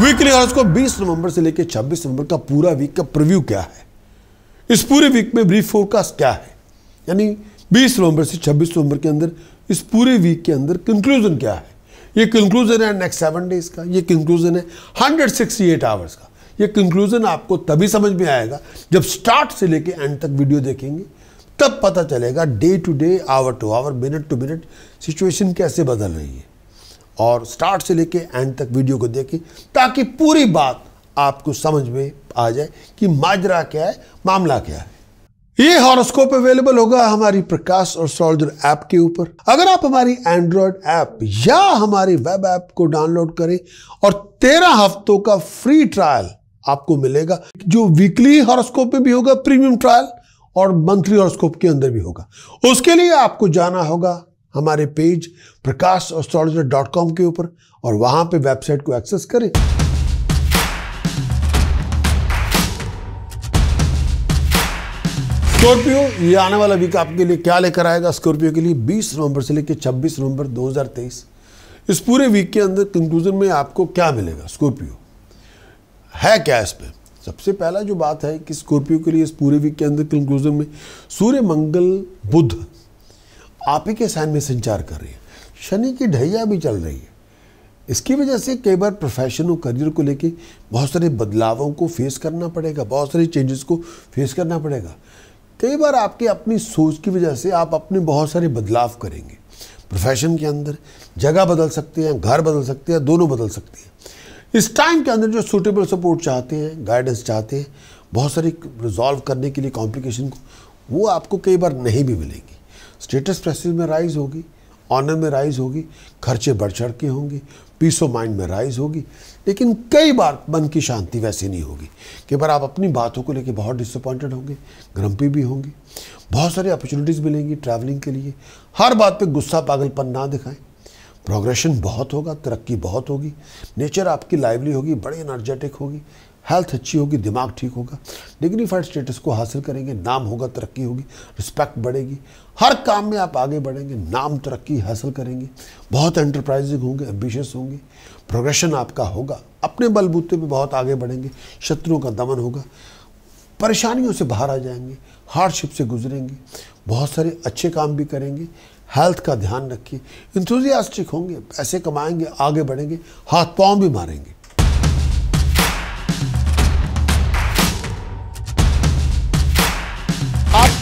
weekly horse को 20 नवंबर से लेकर 26 नवंबर का पूरा वीक का प्रव्यू क्या है इस पूरे वीक में ब्रीफ फोरकास्ट क्या है यानी 20 नवंबर से 26 नवंबर के अंदर इस पूरे वीक के अंदर कंक्लूजन क्या है ये कंक्लूजन है नेक्स्ट सेवन डेज का ये कंक्लूजन है 168 आवर्स का ये कंक्लूजन आपको तभी समझ में आएगा जब स्टार्ट से लेके एंड तक वीडियो देखेंगे तब पता चलेगा day to day hour to hour minute to minute situation कैसे बदल रही है और स्टार्ट से लेके एंड तक वीडियो को देखें ताकि पूरी बात आपको समझ में आ जाए कि माजरा क्या है मामला क्या है ये हॉरोस्कोप अवेलेबल होगा हमारी प्रकाश और सोल्जर ऐप के ऊपर अगर आप हमारी एंड्रॉयड ऐप या हमारी वेब ऐप को डाउनलोड करें और तेरह हफ्तों का फ्री ट्रायल आपको मिलेगा जो वीकली हॉरोस्कोप में भी होगा प्रीमियम ट्रायल और मंथली हॉरोस्कोप के अंदर भी होगा उसके लिए आपको जाना होगा हमारे page Prakash astrologer dot com के ऊपर और वहां पे वेबसाइट को एक्सेस करें स्कॉर्पियो ये आने वाला वीक आपके लिए क्या लेकर आएगा स्कॉर्पियो के लिए 20 नवंबर से लेकर 26 नवंबर 2023 इस पूरे वीक के अंदर कंक्लूजन में आपको क्या मिलेगा स्कॉर्पियो है क्या इस पर सबसे पहला जो बात है कि स्कॉर्पियो के लिए इस पूरे वीक के अंदर कंक्लूजन में सूर्य मंगल बुध आप ही के साइन में संचार कर रही है शनि की ढैया भी चल रही है इसकी वजह से कई बार प्रोफेशन और करियर को लेके बहुत सारे बदलावों को फेस करना पड़ेगा बहुत सारे चेंजेस को फेस करना पड़ेगा कई बार आपके अपनी सोच की वजह से आप अपने बहुत सारे बदलाव करेंगे प्रोफेशन के अंदर जगह बदल सकते हैं घर बदल सकते हैं दोनों बदल सकते हैं इस टाइम के अंदर जो सूटेबल सपोर्ट चाहते हैं गाइडेंस चाहते हैं बहुत सारी रिजॉल्व करने के लिए कॉम्प्लिकेशन को वो आपको कई बार नहीं भी मिलेंगी स्टेटस प्रेस्टीज में राइज होगी ऑनर में राइज होगी खर्चे बढ़ चढ़ के होंगे पीस ऑफ माइंड में राइज होगी लेकिन कई बार मन की शांति वैसी नहीं होगी कि बार आप अपनी बातों को लेकर बहुत डिसअपॉइंटेड होंगे ग्रम्पी भी होंगे बहुत सारी अपॉर्चुनिटीज़ मिलेंगी ट्रैवलिंग के लिए हर बात पे गुस्सा पागलपन ना दिखाएं प्रोग्रेशन बहुत होगा तरक्की बहुत होगी नेचर आपकी लाइवली होगी बड़ी एनर्जेटिक होगी हेल्थ अच्छी होगी दिमाग ठीक होगा डिग्निफाइड स्टेटस को हासिल करेंगे नाम होगा तरक्की होगी रिस्पेक्ट बढ़ेगी हर काम में आप आगे बढ़ेंगे नाम तरक्की हासिल करेंगे बहुत एंटरप्राइजिंग होंगे एम्बिशियस होंगे प्रोग्रेशन आपका होगा अपने बलबूते पे बहुत आगे बढ़ेंगे शत्रुओं का दमन होगा परेशानियों से बाहर आ जाएंगे हार्डशिप से गुजरेंगे बहुत सारे अच्छे काम भी करेंगे हेल्थ का ध्यान रखिए इंथुजियास्टिक होंगे पैसे कमाएंगे आगे बढ़ेंगे हाथ पाँव भी मारेंगे